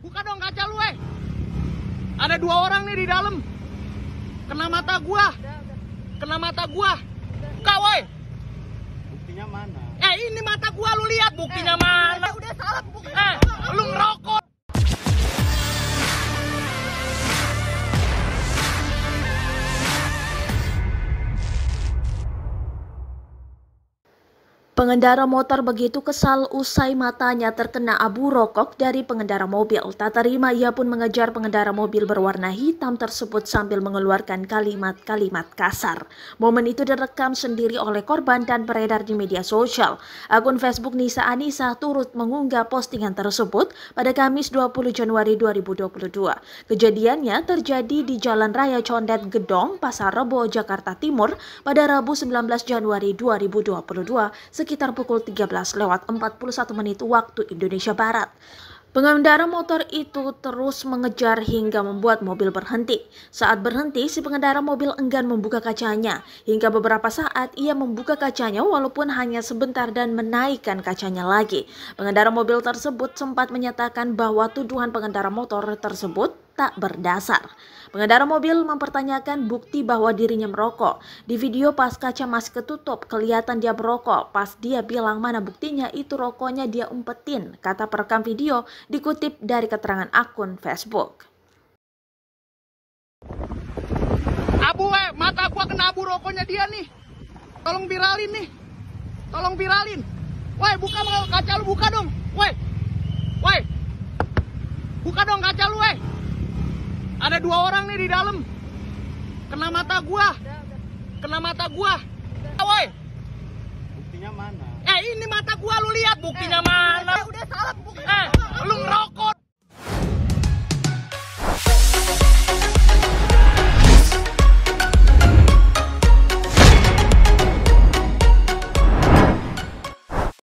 Buka dong kaca lu, eh. Ada dua orang nih di dalam. Kena mata gua. Kena mata gua. Buka, woi. Buktinya mana? Eh, ini mata gua lu lihat buktinya eh. Pengendara motor begitu kesal usai matanya terkena abu rokok dari pengendara mobil. Tak terima ia pun mengejar pengendara mobil berwarna hitam tersebut sambil mengeluarkan kalimat-kalimat kasar. Momen itu direkam sendiri oleh korban dan beredar di media sosial. Akun Facebook Nisa Anisa turut mengunggah postingan tersebut pada Kamis 20 Januari 2022. Kejadiannya terjadi di Jalan Raya Condet Gedong, Pasar Rebo, Jakarta Timur pada Rabu 19 Januari 2022 sekitar pukul 13 lewat 41 menit waktu Indonesia Barat. Pengendara motor itu terus mengejar hingga membuat mobil berhenti. Saat berhenti, si pengendara mobil enggan membuka kacanya. Hingga beberapa saat ia membuka kacanya walaupun hanya sebentar dan menaikkan kacanya lagi. Pengendara mobil tersebut sempat menyatakan bahwa tuduhan pengendara motor tersebut tak berdasar. Pengendara mobil mempertanyakan bukti bahwa dirinya merokok. Di video pas kaca masih ketutup, kelihatan dia merokok. Pas dia bilang mana buktinya, itu rokoknya dia umpetin, kata perekam video dikutip dari keterangan akun Facebook. Abu, eh mata gua kena abu rokoknya dia nih. Tolong viralin nih. Tolong viralin. Woi, buka kaca lu buka Ada dua orang nih di dalam. Kena mata gua. Kena mata gua. Ah, woi. Buktinya mana? Eh, ini mata gua lu lihat buktinya eh, mana? Eh, udah salah bukan. Eh,